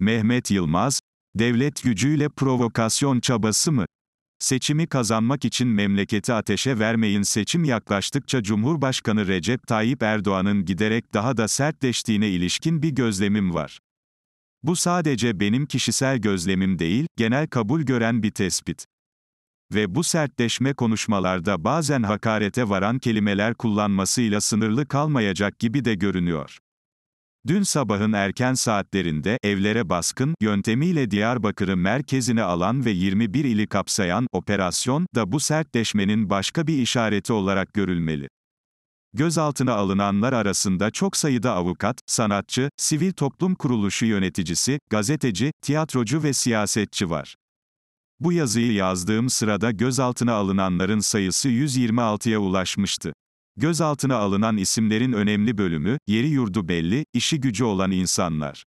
Mehmet Yılmaz, devlet gücüyle provokasyon çabası mı? Seçimi kazanmak için memleketi ateşe vermeyin seçim yaklaştıkça Cumhurbaşkanı Recep Tayyip Erdoğan'ın giderek daha da sertleştiğine ilişkin bir gözlemim var. Bu sadece benim kişisel gözlemim değil, genel kabul gören bir tespit. Ve bu sertleşme konuşmalarda bazen hakarete varan kelimeler kullanmasıyla sınırlı kalmayacak gibi de görünüyor. Dün sabahın erken saatlerinde evlere baskın yöntemiyle Diyarbakır'ı merkezine alan ve 21 ili kapsayan operasyon da bu sertleşmenin başka bir işareti olarak görülmeli. Gözaltına alınanlar arasında çok sayıda avukat, sanatçı, sivil toplum kuruluşu yöneticisi, gazeteci, tiyatrocu ve siyasetçi var. Bu yazıyı yazdığım sırada gözaltına alınanların sayısı 126'ya ulaşmıştı. Gözaltına alınan isimlerin önemli bölümü, yeri yurdu belli, işi gücü olan insanlar.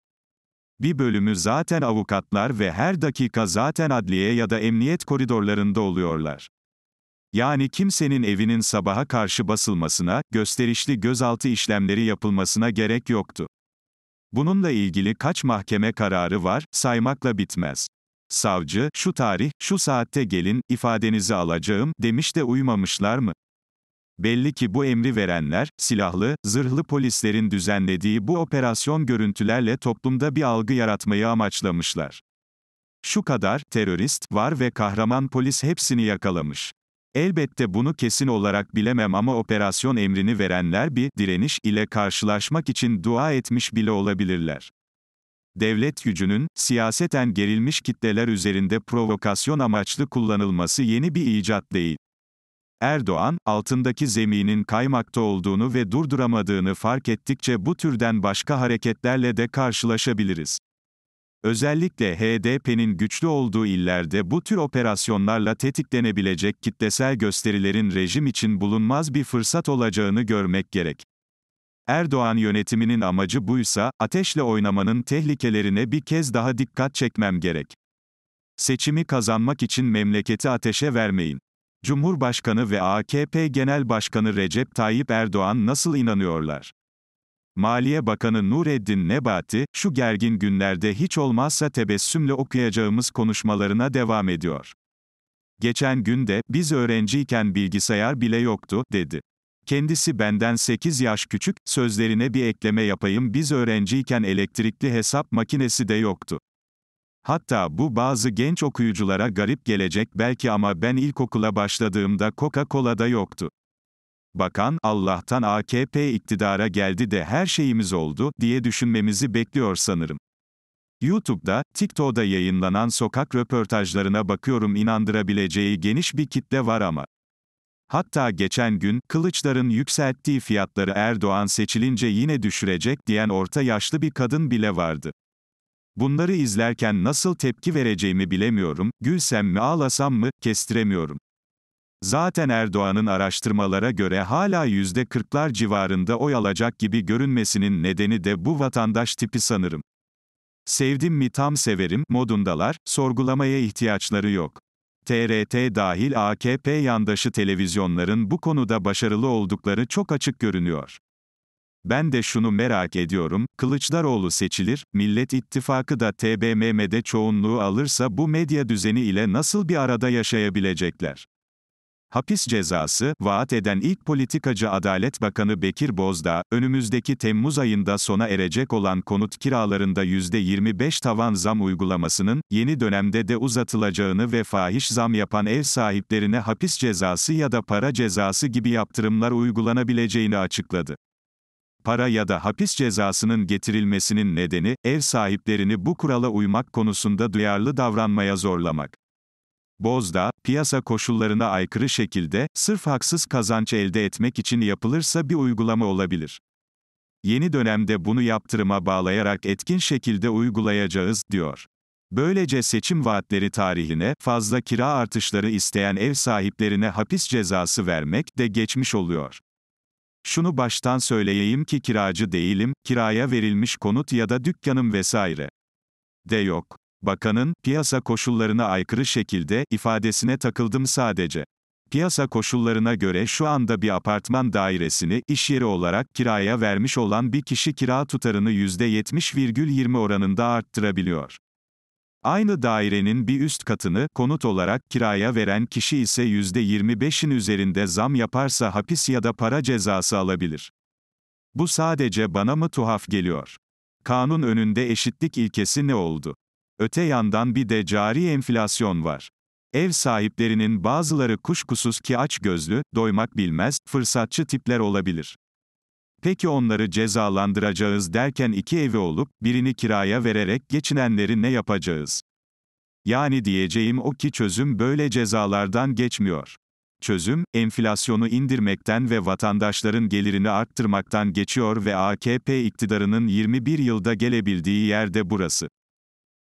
Bir bölümü zaten avukatlar ve her dakika zaten adliye ya da emniyet koridorlarında oluyorlar. Yani kimsenin evinin sabaha karşı basılmasına, gösterişli gözaltı işlemleri yapılmasına gerek yoktu. Bununla ilgili kaç mahkeme kararı var, saymakla bitmez. Savcı, şu tarih, şu saatte gelin, ifadenizi alacağım, demiş de uymamışlar mı? Belli ki bu emri verenler, silahlı, zırhlı polislerin düzenlediği bu operasyon görüntülerle toplumda bir algı yaratmayı amaçlamışlar. Şu kadar, terörist, var ve kahraman polis hepsini yakalamış. Elbette bunu kesin olarak bilemem ama operasyon emrini verenler bir direniş ile karşılaşmak için dua etmiş bile olabilirler. Devlet gücünün, siyaseten gerilmiş kitleler üzerinde provokasyon amaçlı kullanılması yeni bir icat değil. Erdoğan, altındaki zeminin kaymakta olduğunu ve durduramadığını fark ettikçe bu türden başka hareketlerle de karşılaşabiliriz. Özellikle HDP'nin güçlü olduğu illerde bu tür operasyonlarla tetiklenebilecek kitlesel gösterilerin rejim için bulunmaz bir fırsat olacağını görmek gerek. Erdoğan yönetiminin amacı buysa, ateşle oynamanın tehlikelerine bir kez daha dikkat çekmem gerek. Seçimi kazanmak için memleketi ateşe vermeyin. Cumhurbaşkanı ve AKP Genel Başkanı Recep Tayyip Erdoğan nasıl inanıyorlar? Maliye Bakanı Nureddin Nebati, şu gergin günlerde hiç olmazsa tebessümle okuyacağımız konuşmalarına devam ediyor. Geçen gün de, biz öğrenciyken bilgisayar bile yoktu, dedi. Kendisi benden 8 yaş küçük, sözlerine bir ekleme yapayım biz öğrenciyken elektrikli hesap makinesi de yoktu. Hatta bu bazı genç okuyuculara garip gelecek belki ama ben ilkokula başladığımda Coca-Cola'da yoktu. Bakan, Allah'tan AKP iktidara geldi de her şeyimiz oldu, diye düşünmemizi bekliyor sanırım. YouTube'da, TikTok'da yayınlanan sokak röportajlarına bakıyorum inandırabileceği geniş bir kitle var ama. Hatta geçen gün, Kılıçların yükselttiği fiyatları Erdoğan seçilince yine düşürecek diyen orta yaşlı bir kadın bile vardı. Bunları izlerken nasıl tepki vereceğimi bilemiyorum, gülsem mi ağlasam mı, kestiremiyorum. Zaten Erdoğan'ın araştırmalara göre hala yüzde %40'lar civarında oy alacak gibi görünmesinin nedeni de bu vatandaş tipi sanırım. Sevdim mi tam severim modundalar, sorgulamaya ihtiyaçları yok. TRT dahil AKP yandaşı televizyonların bu konuda başarılı oldukları çok açık görünüyor. Ben de şunu merak ediyorum, Kılıçdaroğlu seçilir, Millet İttifakı da TBMM'de çoğunluğu alırsa bu medya düzeni ile nasıl bir arada yaşayabilecekler? Hapis cezası, vaat eden ilk politikacı Adalet Bakanı Bekir Bozdağ, önümüzdeki Temmuz ayında sona erecek olan konut kiralarında %25 tavan zam uygulamasının, yeni dönemde de uzatılacağını ve fahiş zam yapan ev sahiplerine hapis cezası ya da para cezası gibi yaptırımlar uygulanabileceğini açıkladı para ya da hapis cezasının getirilmesinin nedeni, ev sahiplerini bu kurala uymak konusunda duyarlı davranmaya zorlamak. Bozda, piyasa koşullarına aykırı şekilde, sırf haksız kazanç elde etmek için yapılırsa bir uygulama olabilir. Yeni dönemde bunu yaptırıma bağlayarak etkin şekilde uygulayacağız, diyor. Böylece seçim vaatleri tarihine, fazla kira artışları isteyen ev sahiplerine hapis cezası vermek de geçmiş oluyor. Şunu baştan söyleyeyim ki kiracı değilim, kiraya verilmiş konut ya da dükkanım vesaire de yok. Bakanın piyasa koşullarına aykırı şekilde ifadesine takıldım sadece. Piyasa koşullarına göre şu anda bir apartman dairesini iş yeri olarak kiraya vermiş olan bir kişi kira tutarını %70,20 oranında arttırabiliyor. Aynı dairenin bir üst katını konut olarak kiraya veren kişi ise %25'in üzerinde zam yaparsa hapis ya da para cezası alabilir. Bu sadece bana mı tuhaf geliyor? Kanun önünde eşitlik ilkesi ne oldu? Öte yandan bir de cari enflasyon var. Ev sahiplerinin bazıları kuşkusuz ki aç gözlü, doymak bilmez, fırsatçı tipler olabilir. Peki onları cezalandıracağız derken iki evi olup, birini kiraya vererek geçinenleri ne yapacağız? Yani diyeceğim o ki çözüm böyle cezalardan geçmiyor. Çözüm, enflasyonu indirmekten ve vatandaşların gelirini arttırmaktan geçiyor ve AKP iktidarının 21 yılda gelebildiği yerde burası.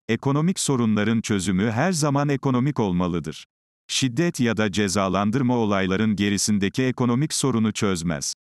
Ekonomik sorunların çözümü her zaman ekonomik olmalıdır. Şiddet ya da cezalandırma olayların gerisindeki ekonomik sorunu çözmez.